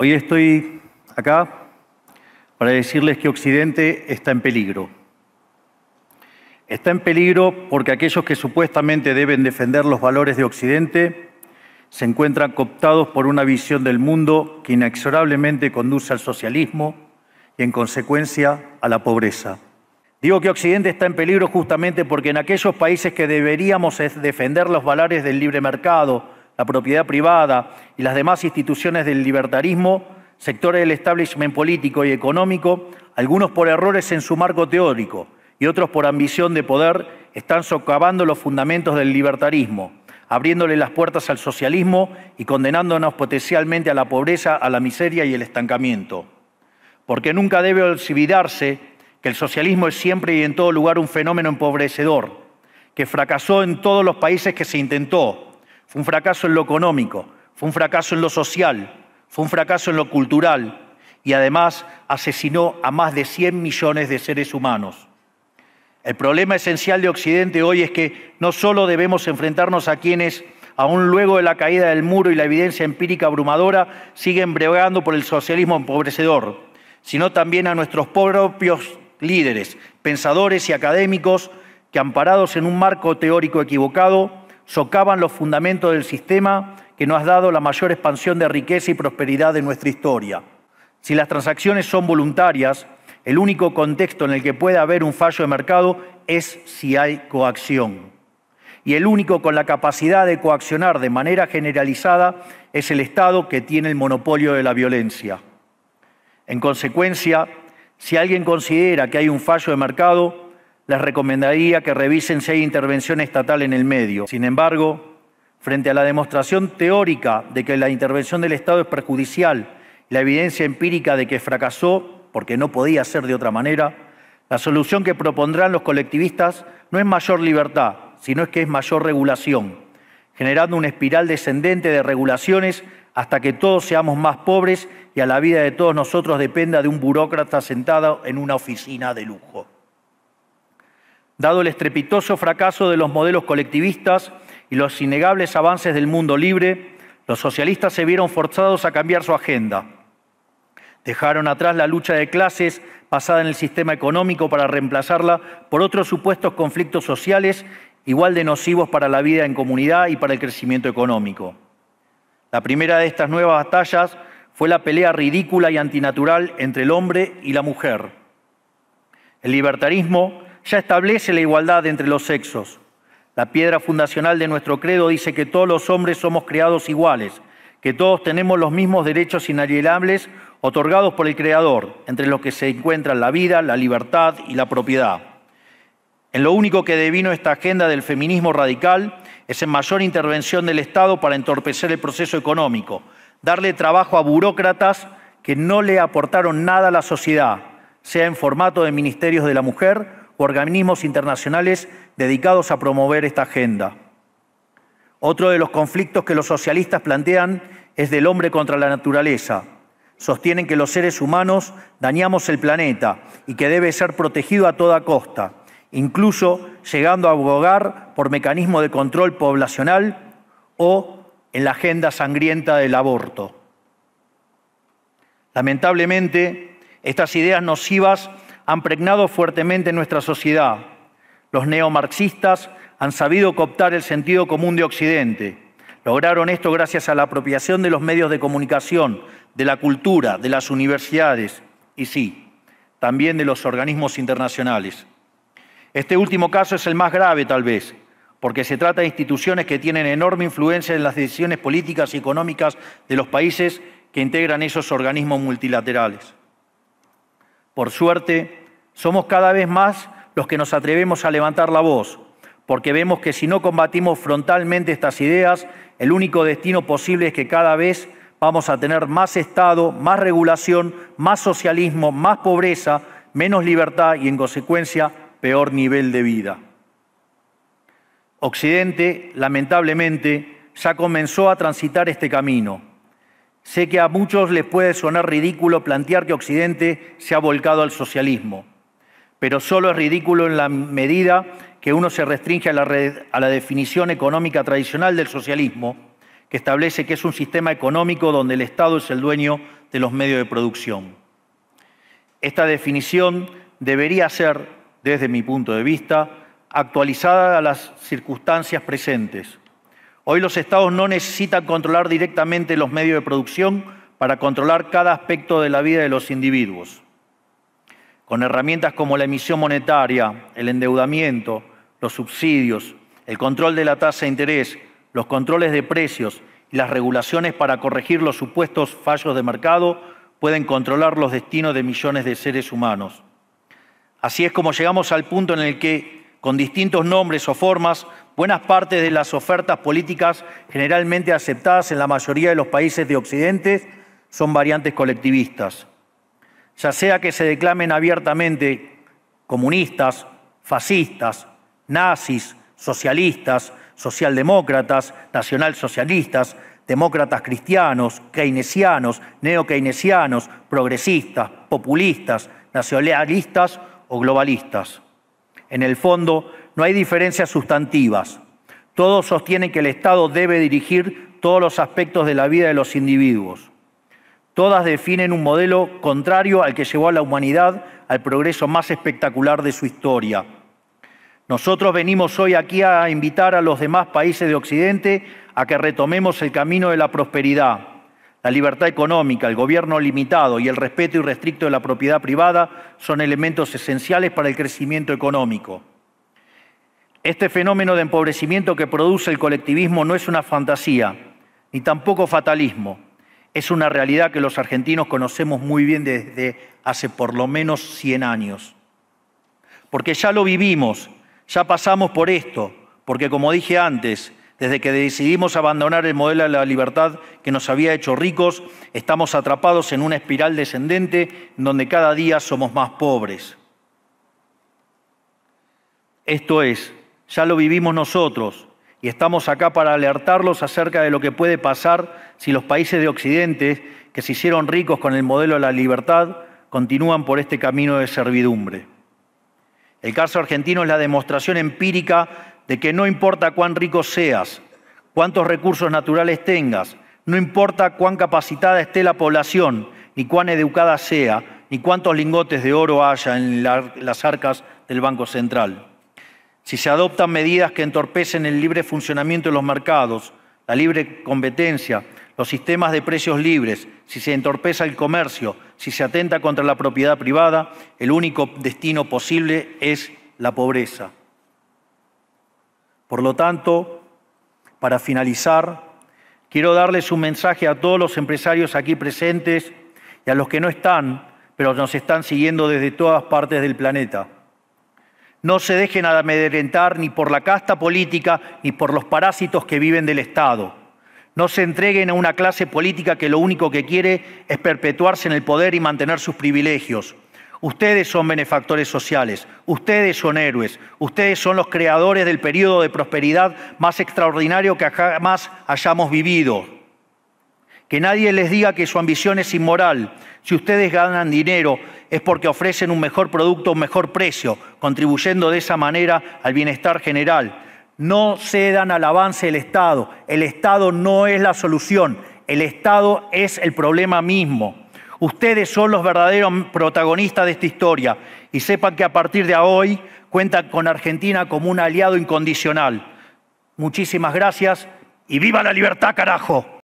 Hoy estoy acá para decirles que Occidente está en peligro. Está en peligro porque aquellos que supuestamente deben defender los valores de Occidente se encuentran cooptados por una visión del mundo que inexorablemente conduce al socialismo y en consecuencia a la pobreza. Digo que Occidente está en peligro justamente porque en aquellos países que deberíamos defender los valores del libre mercado, la propiedad privada y las demás instituciones del libertarismo, sectores del establishment político y económico, algunos por errores en su marco teórico y otros por ambición de poder, están socavando los fundamentos del libertarismo, abriéndole las puertas al socialismo y condenándonos potencialmente a la pobreza, a la miseria y al estancamiento. Porque nunca debe olvidarse que el socialismo es siempre y en todo lugar un fenómeno empobrecedor, que fracasó en todos los países que se intentó, fue un fracaso en lo económico, fue un fracaso en lo social, fue un fracaso en lo cultural y además asesinó a más de 100 millones de seres humanos. El problema esencial de Occidente hoy es que no solo debemos enfrentarnos a quienes, aún luego de la caída del muro y la evidencia empírica abrumadora, siguen bregando por el socialismo empobrecedor, sino también a nuestros propios líderes, pensadores y académicos que, amparados en un marco teórico equivocado, socavan los fundamentos del sistema que nos ha dado la mayor expansión de riqueza y prosperidad de nuestra historia. Si las transacciones son voluntarias, el único contexto en el que puede haber un fallo de mercado es si hay coacción. Y el único con la capacidad de coaccionar de manera generalizada es el Estado que tiene el monopolio de la violencia. En consecuencia, si alguien considera que hay un fallo de mercado, les recomendaría que revisen si hay intervención estatal en el medio. Sin embargo, frente a la demostración teórica de que la intervención del Estado es perjudicial, la evidencia empírica de que fracasó, porque no podía ser de otra manera, la solución que propondrán los colectivistas no es mayor libertad, sino es que es mayor regulación, generando una espiral descendente de regulaciones hasta que todos seamos más pobres y a la vida de todos nosotros dependa de un burócrata sentado en una oficina de lujo. Dado el estrepitoso fracaso de los modelos colectivistas y los innegables avances del mundo libre, los socialistas se vieron forzados a cambiar su agenda. Dejaron atrás la lucha de clases basada en el sistema económico para reemplazarla por otros supuestos conflictos sociales igual de nocivos para la vida en comunidad y para el crecimiento económico. La primera de estas nuevas batallas fue la pelea ridícula y antinatural entre el hombre y la mujer. El libertarismo ya establece la igualdad entre los sexos. La piedra fundacional de nuestro credo dice que todos los hombres somos creados iguales, que todos tenemos los mismos derechos inalienables otorgados por el Creador, entre los que se encuentran la vida, la libertad y la propiedad. En lo único que devino esta agenda del feminismo radical es en mayor intervención del Estado para entorpecer el proceso económico, darle trabajo a burócratas que no le aportaron nada a la sociedad, sea en formato de ministerios de la mujer organismos internacionales dedicados a promover esta agenda. Otro de los conflictos que los socialistas plantean es del hombre contra la naturaleza. Sostienen que los seres humanos dañamos el planeta y que debe ser protegido a toda costa, incluso llegando a abogar por mecanismo de control poblacional o en la agenda sangrienta del aborto. Lamentablemente, estas ideas nocivas han pregnado fuertemente nuestra sociedad. Los neomarxistas han sabido cooptar el sentido común de Occidente. Lograron esto gracias a la apropiación de los medios de comunicación, de la cultura, de las universidades y sí, también de los organismos internacionales. Este último caso es el más grave tal vez, porque se trata de instituciones que tienen enorme influencia en las decisiones políticas y económicas de los países que integran esos organismos multilaterales. Por suerte, somos cada vez más los que nos atrevemos a levantar la voz, porque vemos que si no combatimos frontalmente estas ideas, el único destino posible es que cada vez vamos a tener más Estado, más regulación, más socialismo, más pobreza, menos libertad y, en consecuencia, peor nivel de vida. Occidente, lamentablemente, ya comenzó a transitar este camino Sé que a muchos les puede sonar ridículo plantear que Occidente se ha volcado al socialismo, pero solo es ridículo en la medida que uno se restringe a la, a la definición económica tradicional del socialismo, que establece que es un sistema económico donde el Estado es el dueño de los medios de producción. Esta definición debería ser, desde mi punto de vista, actualizada a las circunstancias presentes Hoy los estados no necesitan controlar directamente los medios de producción para controlar cada aspecto de la vida de los individuos. Con herramientas como la emisión monetaria, el endeudamiento, los subsidios, el control de la tasa de interés, los controles de precios y las regulaciones para corregir los supuestos fallos de mercado pueden controlar los destinos de millones de seres humanos. Así es como llegamos al punto en el que con distintos nombres o formas, buenas partes de las ofertas políticas generalmente aceptadas en la mayoría de los países de Occidente son variantes colectivistas. Ya sea que se declamen abiertamente comunistas, fascistas, nazis, socialistas, socialdemócratas, nacionalsocialistas, demócratas cristianos, keynesianos, neokeynesianos, progresistas, populistas, nacionalistas o globalistas. En el fondo, no hay diferencias sustantivas. Todos sostienen que el Estado debe dirigir todos los aspectos de la vida de los individuos. Todas definen un modelo contrario al que llevó a la humanidad al progreso más espectacular de su historia. Nosotros venimos hoy aquí a invitar a los demás países de Occidente a que retomemos el camino de la prosperidad la libertad económica, el gobierno limitado y el respeto irrestricto de la propiedad privada son elementos esenciales para el crecimiento económico. Este fenómeno de empobrecimiento que produce el colectivismo no es una fantasía, ni tampoco fatalismo. Es una realidad que los argentinos conocemos muy bien desde hace por lo menos 100 años. Porque ya lo vivimos, ya pasamos por esto, porque como dije antes, desde que decidimos abandonar el modelo de la libertad que nos había hecho ricos, estamos atrapados en una espiral descendente en donde cada día somos más pobres. Esto es, ya lo vivimos nosotros y estamos acá para alertarlos acerca de lo que puede pasar si los países de Occidente, que se hicieron ricos con el modelo de la libertad, continúan por este camino de servidumbre. El caso argentino es la demostración empírica de que no importa cuán rico seas, cuántos recursos naturales tengas, no importa cuán capacitada esté la población, ni cuán educada sea, ni cuántos lingotes de oro haya en las arcas del Banco Central. Si se adoptan medidas que entorpecen el libre funcionamiento de los mercados, la libre competencia, los sistemas de precios libres, si se entorpeza el comercio, si se atenta contra la propiedad privada, el único destino posible es la pobreza. Por lo tanto, para finalizar, quiero darles un mensaje a todos los empresarios aquí presentes y a los que no están, pero nos están siguiendo desde todas partes del planeta. No se dejen amedrentar ni por la casta política ni por los parásitos que viven del Estado. No se entreguen a una clase política que lo único que quiere es perpetuarse en el poder y mantener sus privilegios. Ustedes son benefactores sociales, ustedes son héroes, ustedes son los creadores del periodo de prosperidad más extraordinario que jamás hayamos vivido. Que nadie les diga que su ambición es inmoral. Si ustedes ganan dinero es porque ofrecen un mejor producto un mejor precio, contribuyendo de esa manera al bienestar general. No cedan al avance del Estado. El Estado no es la solución. El Estado es el problema mismo. Ustedes son los verdaderos protagonistas de esta historia y sepan que a partir de hoy cuentan con Argentina como un aliado incondicional. Muchísimas gracias y viva la libertad, carajo.